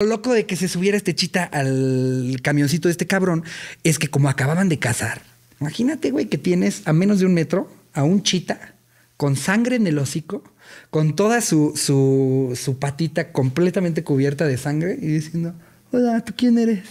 Lo loco de que se subiera este chita al camioncito de este cabrón es que como acababan de cazar, imagínate, güey, que tienes a menos de un metro a un chita con sangre en el hocico, con toda su, su, su patita completamente cubierta de sangre y diciendo, hola, ¿tú quién eres?